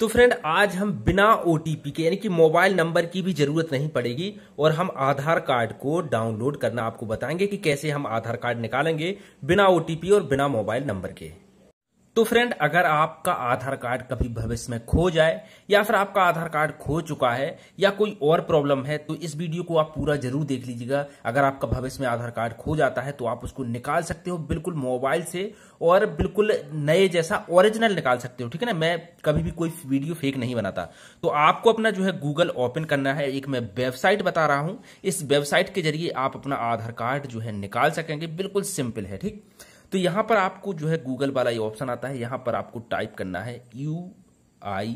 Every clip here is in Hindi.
तो फ्रेंड आज हम बिना ओटीपी के यानी कि मोबाइल नंबर की भी जरूरत नहीं पड़ेगी और हम आधार कार्ड को डाउनलोड करना आपको बताएंगे कि कैसे हम आधार कार्ड निकालेंगे बिना ओटीपी और बिना मोबाइल नंबर के तो फ्रेंड अगर आपका आधार कार्ड कभी भविष्य में खो जाए या फिर आपका आधार कार्ड खो चुका है या कोई और प्रॉब्लम है तो इस वीडियो को आप पूरा जरूर देख लीजिएगा अगर आपका भविष्य में आधार कार्ड खो जाता है तो आप उसको निकाल सकते हो बिल्कुल मोबाइल से और बिल्कुल नए जैसा ओरिजिनल निकाल सकते हो ठीक है ना मैं कभी भी कोई वीडियो फेक नहीं बनाता तो आपको अपना जो है गूगल ओपन करना है एक मैं वेबसाइट बता रहा हूं इस वेबसाइट के जरिए आप अपना आधार कार्ड जो है निकाल सकेंगे बिल्कुल सिंपल है ठीक तो यहाँ पर आपको जो है गूगल वाला ये ऑप्शन आता है यहाँ पर आपको टाइप करना है यू आई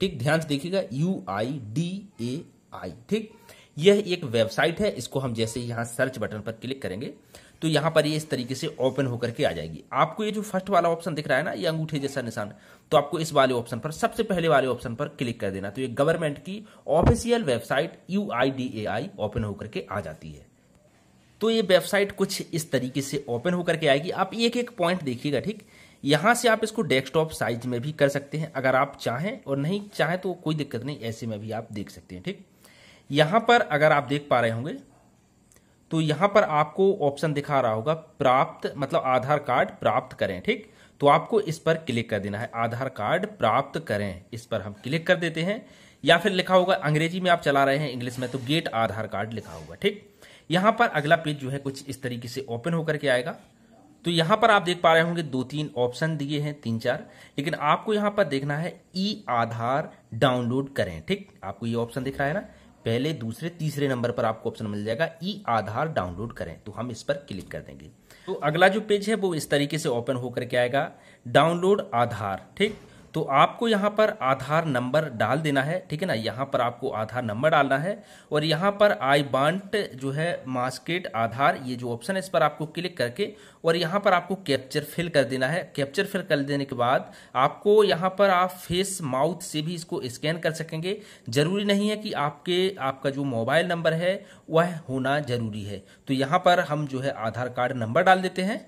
ठीक ध्यान से देखिएगा यू आई डी ए आई ठीक यह एक वेबसाइट है इसको हम जैसे यहाँ सर्च बटन पर क्लिक करेंगे तो यहाँ पर ये इस तरीके से ओपन होकर के आ जाएगी आपको ये जो फर्स्ट वाला ऑप्शन दिख रहा है ना ये अंगूठे जैसा निशान तो आपको इस वाले ऑप्शन पर सबसे पहले वाले ऑप्शन पर क्लिक कर देना तो ये गवर्नमेंट की ऑफिशियल वेबसाइट यू ओपन होकर के आ जाती है तो ये वेबसाइट कुछ इस तरीके से ओपन होकर के आएगी आप एक एक पॉइंट देखिएगा ठीक यहाँ से आप इसको डेस्कटॉप साइज में भी कर सकते हैं अगर आप चाहें और नहीं चाहें तो कोई दिक्कत नहीं ऐसे में भी आप देख सकते हैं ठीक यहाँ पर अगर आप देख पा रहे होंगे तो यहाँ पर आपको ऑप्शन दिखा रहा होगा प्राप्त मतलब आधार कार्ड प्राप्त करें ठीक तो आपको इस पर क्लिक कर देना है आधार कार्ड प्राप्त करें इस पर हम क्लिक कर देते हैं या फिर लिखा होगा अंग्रेजी में आप चला रहे हैं इंग्लिश में तो गेट आधार कार्ड लिखा होगा ठीक यहां पर अगला पेज जो है कुछ इस तरीके से ओपन होकर के आएगा तो यहां पर आप देख पा रहे होंगे दो तीन ऑप्शन दिए हैं तीन चार लेकिन आपको यहां पर देखना है ई आधार डाउनलोड करें ठीक आपको ये ऑप्शन दिख रहा है ना पहले दूसरे तीसरे नंबर पर आपको ऑप्शन मिल जाएगा ई आधार डाउनलोड करें तो हम इस पर क्लिक कर देंगे तो अगला जो पेज है वो इस तरीके से ओपन होकर के आएगा डाउनलोड आधार ठीक तो आपको यहाँ पर आधार नंबर डाल देना है ठीक है ना यहाँ पर आपको आधार नंबर डालना है और यहाँ पर आई बांट जो है मास्केट आधार ये जो ऑप्शन है इस पर आपको क्लिक करके और यहाँ पर आपको कैप्चर फिल कर देना है कैप्चर फिल कर देने के बाद आपको यहाँ पर आप फेस माउथ से भी इसको स्कैन कर सकेंगे जरूरी नहीं है कि आपके आपका जो मोबाइल नंबर है वह होना जरूरी है तो यहाँ पर हम जो है आधार कार्ड नंबर डाल देते हैं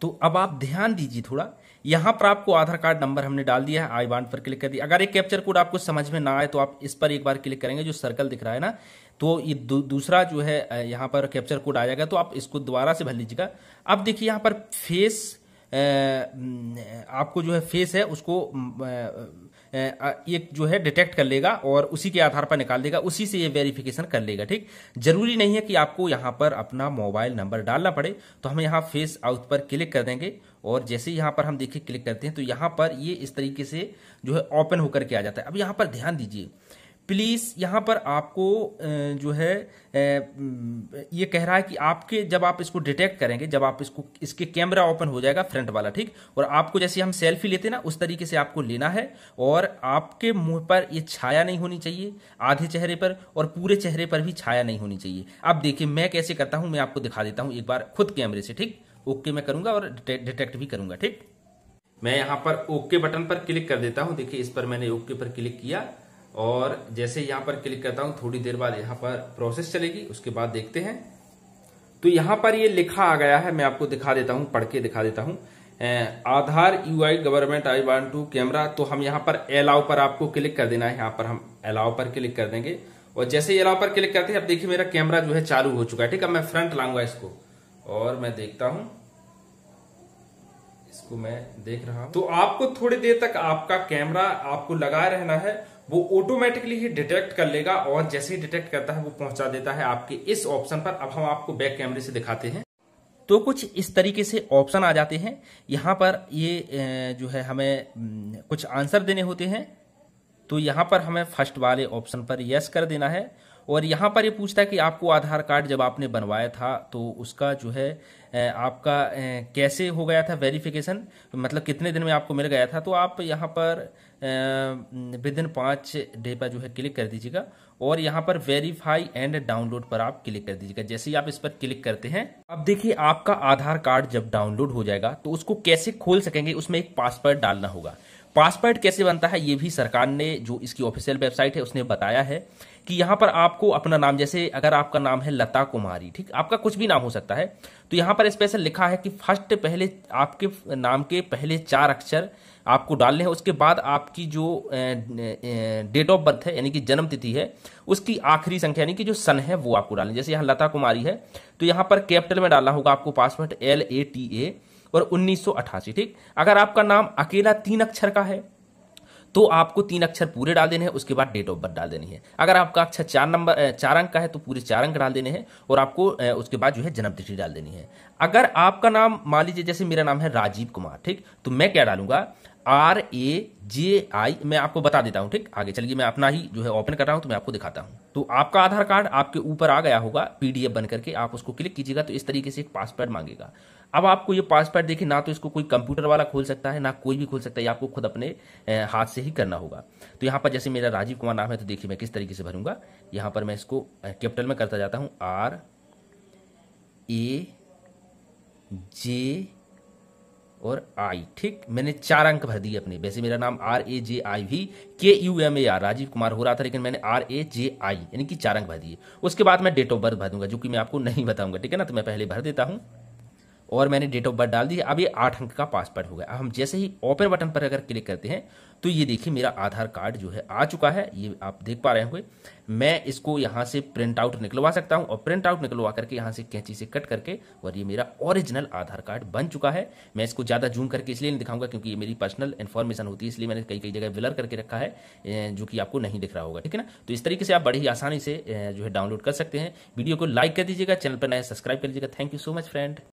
तो अब आप ध्यान दीजिए थोड़ा यहाँ पर आपको आधार कार्ड नंबर हमने डाल दिया है आई बांट पर क्लिक कर दिया अगर एक कैप्चर कोड आपको समझ में ना आए तो आप इस पर एक बार क्लिक करेंगे जो सर्कल दिख रहा है ना तो ये दू, दूसरा जो है यहाँ पर कैप्चर कोड आ जाएगा तो आप इसको दोबारा से भर लीजिएगा अब देखिए यहाँ पर फेस आपको जो है फेस है उसको ये जो है डिटेक्ट कर लेगा और उसी के आधार पर निकाल देगा उसी से ये वेरिफिकेशन कर लेगा ठीक जरूरी नहीं है कि आपको यहाँ पर अपना मोबाइल नंबर डालना पड़े तो हम यहाँ फेस आउट पर क्लिक कर देंगे और जैसे यहाँ पर हम देखिए क्लिक करते हैं तो यहाँ पर ये इस तरीके से जो है ओपन होकर के आ जाता है अब यहाँ पर ध्यान दीजिए प्लीज़ यहां पर आपको जो है ये कह रहा है कि आपके जब आप इसको डिटेक्ट करेंगे जब आप इसको इसके कैमरा ओपन हो जाएगा फ्रंट वाला ठीक और आपको जैसे हम सेल्फी लेते ना उस तरीके से आपको लेना है और आपके मुंह पर ये छाया नहीं होनी चाहिए आधे चेहरे पर और पूरे चेहरे पर भी छाया नहीं होनी चाहिए अब देखिए मैं कैसे करता हूं मैं आपको दिखा देता हूं एक बार खुद कैमरे से ठीक ओके मैं करूंगा और डिटेक्ट भी करूँगा ठीक मैं यहाँ पर ओके बटन पर क्लिक कर देता हूँ देखिए इस पर मैंने ओके पर क्लिक किया और जैसे यहां पर क्लिक करता हूं थोड़ी देर बाद यहां पर प्रोसेस चलेगी उसके बाद देखते हैं तो यहां पर ये यह लिखा आ गया है मैं आपको दिखा देता हूं पढ़ के दिखा देता हूं Aadhaar I government I one two camera तो हम यहां पर अलाउ पर आपको क्लिक कर देना है यहां पर हम एलाउ पर क्लिक कर देंगे और जैसे ही एलाउ पर क्लिक करते हैं अब देखिए मेरा कैमरा जो है चालू हो चुका है ठीक है मैं फ्रंट लाऊंगा इसको और मैं देखता हूं इसको मैं देख रहा हूं तो आपको थोड़ी देर तक आपका कैमरा आपको लगाए रहना है वो ऑटोमेटिकली ही डिटेक्ट कर लेगा और जैसे ही डिटेक्ट करता है वो पहुंचा देता है आपके इस ऑप्शन पर अब हम आपको बैक कैमरे से दिखाते हैं तो कुछ इस तरीके से ऑप्शन आ जाते हैं यहाँ पर ये जो है हमें कुछ आंसर देने होते हैं तो यहाँ पर हमें फर्स्ट वाले ऑप्शन पर यस कर देना है और यहाँ पर ये पूछता है कि आपको आधार कार्ड जब आपने बनवाया था तो उसका जो है आपका कैसे हो गया था वेरिफिकेशन मतलब कितने दिन में आपको मिल गया था तो आप यहाँ पर विद इन पाँच डे पर जो है क्लिक कर दीजिएगा और यहाँ पर वेरीफाई एंड डाउनलोड पर आप क्लिक कर दीजिएगा जैसे ही आप इस पर क्लिक करते हैं अब देखिए आपका आधार कार्ड जब डाउनलोड हो जाएगा तो उसको कैसे खोल सकेंगे उसमें एक पासवर्ड डालना होगा पासवर्ड कैसे बनता है ये भी सरकार ने जो इसकी ऑफिशियल वेबसाइट है उसने बताया है कि यहाँ पर आपको अपना नाम जैसे अगर आपका नाम है लता कुमारी ठीक आपका कुछ भी नाम हो सकता है तो यहाँ पर स्पेशल लिखा है कि फर्स्ट पहले आपके नाम के पहले चार अक्षर आपको डालने हैं उसके बाद आपकी जो डेट ऑफ बर्थ है यानी कि जन्म तिथि है उसकी आखिरी संख्या यानी कि जो सन है वो आपको डालनी जैसे यहाँ लता कुमारी है तो यहाँ पर कैपिटल में डालना होगा आपको password L A T A और उन्नीस ठीक अगर आपका नाम अकेला तीन अक्षर का है तो आपको तीन अक्षर पूरे डाल देने हैं उसके बाद डेट ऑफ बर्थ डाल देनी है अगर आपका अक्षर चार नंबर चार अंक का है तो पूरे चार अंक डाल देने हैं और आपको उसके बाद जो है जन्म तिथि डाल देनी है अगर आपका नाम मान लीजिए जैसे मेरा नाम है राजीव कुमार ठीक तो मैं क्या डालूंगा आर ए जे आई मैं आपको बता देता हूं ठीक आगे चलिए मैं अपना ही जो है ओपन कर रहा हूं तो मैं आपको दिखाता हूं तो आपका आधार कार्ड आपके ऊपर आ गया होगा पीडीएफ बन करके आप उसको क्लिक कीजिएगा तो इस तरीके से एक पासवर्ड मांगेगा अब आपको ये पासवर्ड देखिए ना तो इसको कोई कंप्यूटर वाला खोल सकता है ना कोई भी खोल सकता है आपको खुद अपने हाथ से ही करना होगा तो यहाँ पर जैसे मेरा राजीव कुमार नाम है तो देखिए मैं किस तरीके से भरूंगा यहां पर मैं इसको कैपिटल में करता जाता हूं आर ए जे और आई ठीक मैंने चार अंक भर दिए अपने वैसे मेरा नाम आर ए जे आई भी K U M A R Rajeev Kumar हो रहा था लेकिन मैंने आर ए जे आई यानी कि चार अंक भर दिए उसके बाद मैं डेट ऑफ बर्थ भर दूंगा जो कि मैं आपको नहीं बताऊंगा ठीक है ना तो मैं पहले भर देता हूँ और मैंने डेट ऑफ बर्थ डाल दी अब ये आठ अंक का पासवर्ड हो गया अब हम जैसे ही ओपन बटन पर अगर क्लिक करते हैं तो ये देखिए मेरा आधार कार्ड जो है आ चुका है ये आप देख पा रहे होंगे मैं इसको यहाँ से प्रिंट आउट निकलवा सकता हूँ और प्रिंट आउट निकलवा करके यहाँ से कैंची से कट करके और ये मेरा ओरिजिनल आधार कार्ड बन चुका है मैं इसको ज़्यादा जूम करके इसलिए नहीं दिखाऊंगा क्योंकि ये मेरी पर्सनल इन्फॉर्मेशन होती है इसलिए मैंने कई कई जगह विलर करके रखा है जो कि आपको नहीं दिख रहा होगा ठीक है ना तो इस तरीके से आप बड़ी ही आसानी से जो है डाउनलोड कर सकते हैं वीडियो को लाइक कर दीजिएगा चैनल पर नया सब्सक्राइब कर लीजिएगा thank you so much friend